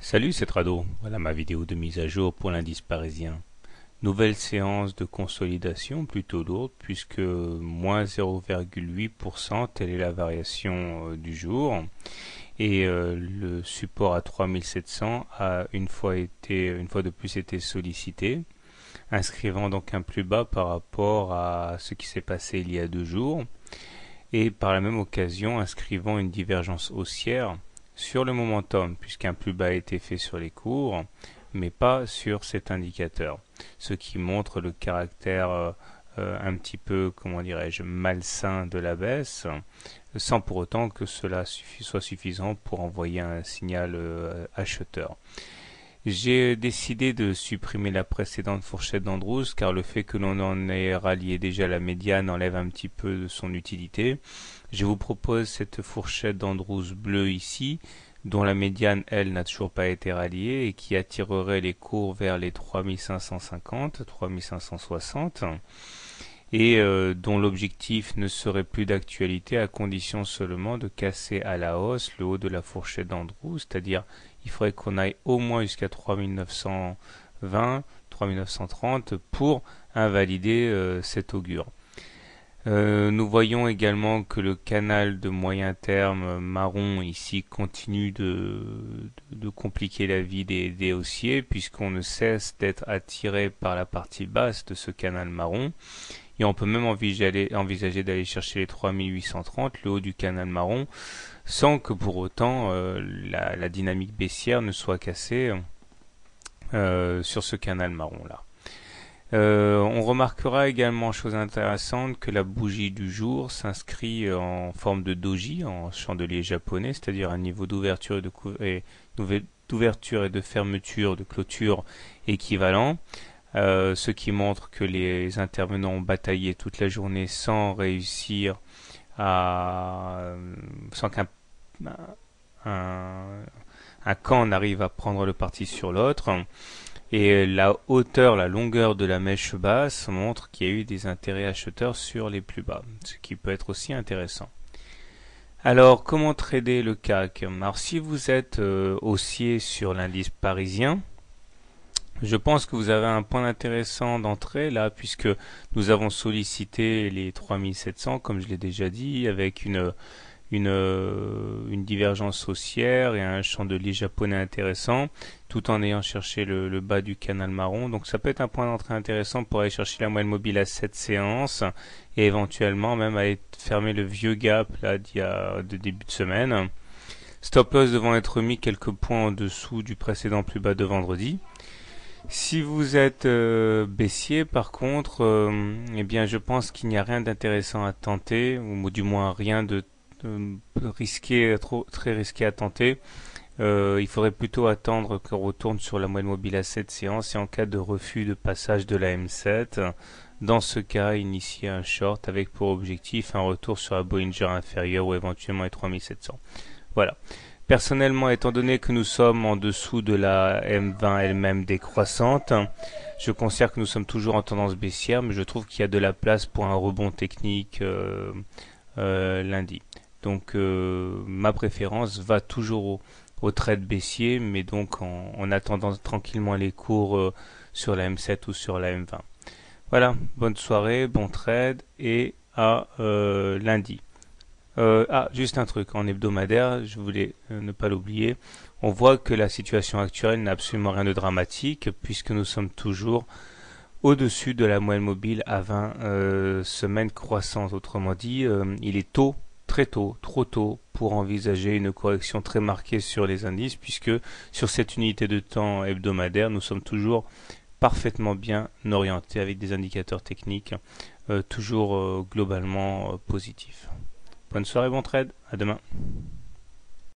Salut, c'est Trado. Voilà ma vidéo de mise à jour pour l'indice parisien. Nouvelle séance de consolidation plutôt lourde puisque moins 0,8%, telle est la variation euh, du jour. Et euh, le support à 3700 a une fois, été, une fois de plus été sollicité, inscrivant donc un plus bas par rapport à ce qui s'est passé il y a deux jours et par la même occasion inscrivant une divergence haussière sur le momentum, puisqu'un plus bas a été fait sur les cours, mais pas sur cet indicateur. Ce qui montre le caractère euh, euh, un petit peu, comment dirais-je, malsain de la baisse, sans pour autant que cela soit suffisant pour envoyer un signal euh, acheteur. J'ai euh, décidé de supprimer la précédente fourchette d'Andrews car le fait que l'on en ait rallié déjà la médiane enlève un petit peu de son utilité. Je vous propose cette fourchette d'Andrews bleue ici, dont la médiane, elle, n'a toujours pas été ralliée et qui attirerait les cours vers les 3550, 3560 et euh, dont l'objectif ne serait plus d'actualité à condition seulement de casser à la hausse le haut de la fourchette d'Andrews, c'est-à-dire il faudrait qu'on aille au moins jusqu'à 3920, 3930 pour invalider euh, cet augure. Euh, nous voyons également que le canal de moyen terme euh, marron ici continue de, compliquer la vie des, des haussiers puisqu'on ne cesse d'être attiré par la partie basse de ce canal marron et on peut même envisager, d'aller chercher les 3830, le haut du canal marron, sans que pour autant euh, la, dynamique baissière ne soit cassée euh, sur ce canal marron-là. Euh, on remarquera également, chose intéressante, que la bougie du jour s'inscrit en forme de doji, en chandelier japonais, c'est-à-dire un niveau d'ouverture et d'ouverture et de fermeture, de clôture équivalent, euh, ce qui montre que les intervenants ont bataillé toute la journée sans réussir à euh, sans qu'un un, camp n'arrive à prendre le parti sur l'autre. Et la hauteur, la longueur de la mèche basse montre qu'il y a eu des intérêts acheteurs sur les plus bas, ce qui peut être aussi intéressant. Alors, comment trader le CAC Alors, si vous êtes euh, haussier sur l'indice parisien, je pense que vous avez un point intéressant d'entrée là, puisque nous avons sollicité les 3700, comme je l'ai déjà dit, avec une, une, euh, une, divergence haussière et un de chandelier japonais intéressant, tout en ayant cherché le, bas du canal marron. Donc ça peut être un point d'entrée intéressant pour aller chercher la moyenne mobile à cette séance, et éventuellement même aller fermer le vieux gap là d'il de début de semaine. Stop loss devant être mis quelques points en dessous du précédent plus bas de vendredi. Si vous êtes euh, baissier, par contre, euh, eh bien, je pense qu'il n'y a rien d'intéressant à tenter, ou du moins rien de, risqué, trop très risqué à tenter. Euh, il faudrait plutôt attendre qu'on retourne sur la moyenne mobile à cette séance et en cas de refus de passage de la M7, dans ce cas, initier un short avec pour objectif un retour sur la Bollinger inférieure ou éventuellement les 3700. Voilà. Personnellement, étant donné que nous sommes en dessous de la M20 elle-même décroissante, je considère que nous sommes toujours en tendance baissière, mais je trouve qu'il y a de la place pour un rebond technique euh, euh, lundi. Donc euh, ma préférence va toujours au, trade baissier, mais donc en, en attendant tranquillement les cours sur la M7 ou sur la M20. Voilà, bonne soirée, bon trade et à lundi. Euh, ah, juste un truc, en hebdomadaire, je voulais euh, ne pas l'oublier, on voit que la situation actuelle n'a absolument rien de dramatique, puisque nous sommes toujours au-dessus de la moyenne mobile à 20 euh, semaines croissantes. Autrement dit, il est tôt, très tôt, trop tôt pour envisager une correction très marquée sur les indices, puisque sur cette unité de temps hebdomadaire, nous sommes toujours parfaitement bien orientés avec des indicateurs techniques toujours globalement positifs. Bonne soirée, bon trade, à demain.